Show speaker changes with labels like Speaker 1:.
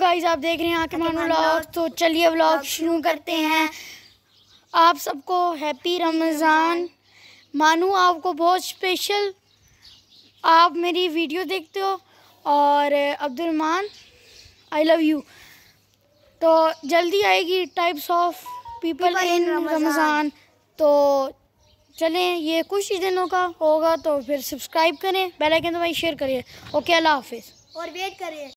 Speaker 1: guys आप देख रहे हैं मानो व्लॉग तो चलिए व्लॉग शुरू करते हैं आप सबको हैप्पी रमज़ान मानू आपको बहुत स्पेशल आप मेरी वीडियो देखते हो और अब्दुलरमान आई लव यू तो जल्दी आएगी types of people in Ramzan तो चलें ये कुछ ही दिनों का होगा तो फिर सब्सक्राइब करें बेल आइकन भाई शेयर करिए ओके अल्लाह हाफिज़
Speaker 2: और वेट करिए